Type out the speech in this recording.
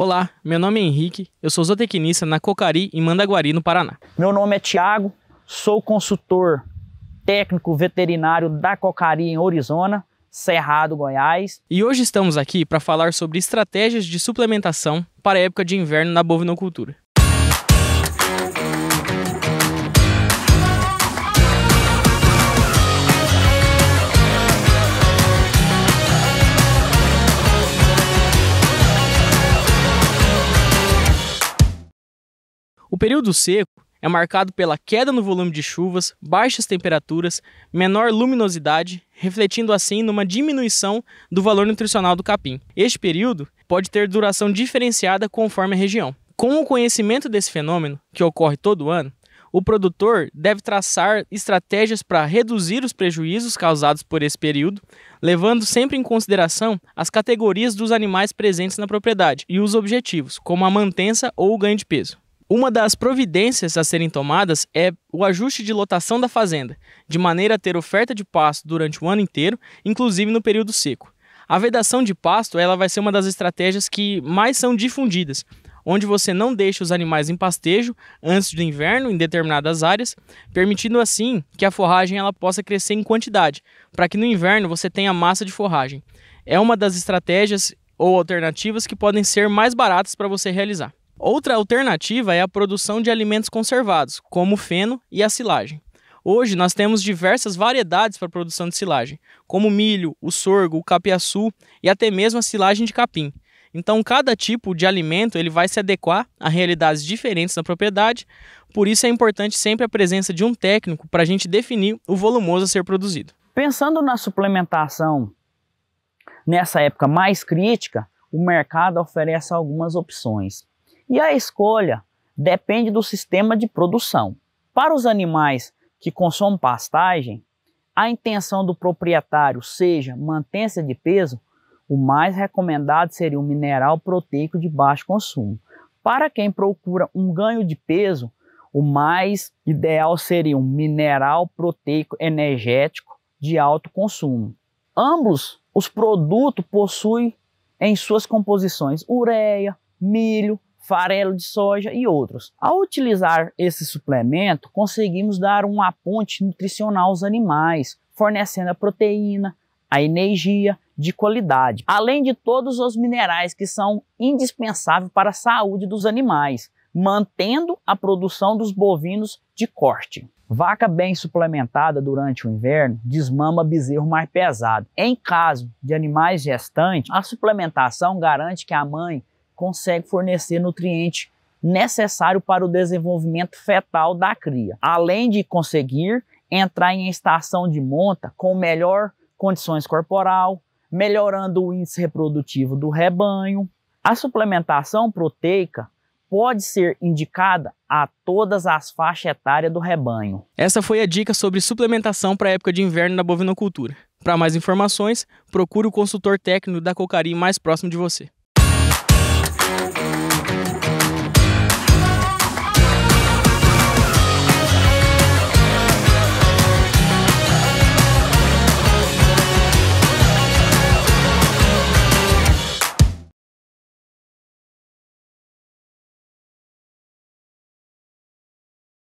Olá, meu nome é Henrique, eu sou zootecnista na Cocari, em Mandaguari, no Paraná. Meu nome é Tiago, sou consultor técnico veterinário da Cocari em Orizona, Cerrado, Goiás. E hoje estamos aqui para falar sobre estratégias de suplementação para a época de inverno na bovinocultura. O período seco é marcado pela queda no volume de chuvas, baixas temperaturas, menor luminosidade, refletindo assim numa diminuição do valor nutricional do capim. Este período pode ter duração diferenciada conforme a região. Com o conhecimento desse fenômeno, que ocorre todo ano, o produtor deve traçar estratégias para reduzir os prejuízos causados por esse período, levando sempre em consideração as categorias dos animais presentes na propriedade e os objetivos, como a mantença ou o ganho de peso. Uma das providências a serem tomadas é o ajuste de lotação da fazenda, de maneira a ter oferta de pasto durante o ano inteiro, inclusive no período seco. A vedação de pasto ela vai ser uma das estratégias que mais são difundidas, onde você não deixa os animais em pastejo antes do inverno em determinadas áreas, permitindo assim que a forragem ela possa crescer em quantidade, para que no inverno você tenha massa de forragem. É uma das estratégias ou alternativas que podem ser mais baratas para você realizar. Outra alternativa é a produção de alimentos conservados, como o feno e a silagem. Hoje nós temos diversas variedades para a produção de silagem, como o milho, o sorgo, o capiaçu e até mesmo a silagem de capim. Então cada tipo de alimento ele vai se adequar a realidades diferentes da propriedade, por isso é importante sempre a presença de um técnico para a gente definir o volumoso a ser produzido. Pensando na suplementação nessa época mais crítica, o mercado oferece algumas opções. E a escolha depende do sistema de produção. Para os animais que consomem pastagem, a intenção do proprietário seja mantência de peso, o mais recomendado seria um mineral proteico de baixo consumo. Para quem procura um ganho de peso, o mais ideal seria um mineral proteico energético de alto consumo. Ambos os produtos possuem em suas composições ureia, milho, farelo de soja e outros. Ao utilizar esse suplemento, conseguimos dar uma ponte nutricional aos animais, fornecendo a proteína, a energia de qualidade, além de todos os minerais que são indispensáveis para a saúde dos animais, mantendo a produção dos bovinos de corte. Vaca bem suplementada durante o inverno desmama bezerro mais pesado. Em caso de animais gestantes, a suplementação garante que a mãe consegue fornecer nutriente necessário para o desenvolvimento fetal da cria, além de conseguir entrar em estação de monta com melhor condições corporal, melhorando o índice reprodutivo do rebanho. A suplementação proteica pode ser indicada a todas as faixas etárias do rebanho. Essa foi a dica sobre suplementação para a época de inverno na bovinocultura. Para mais informações, procure o consultor técnico da Cocari mais próximo de você.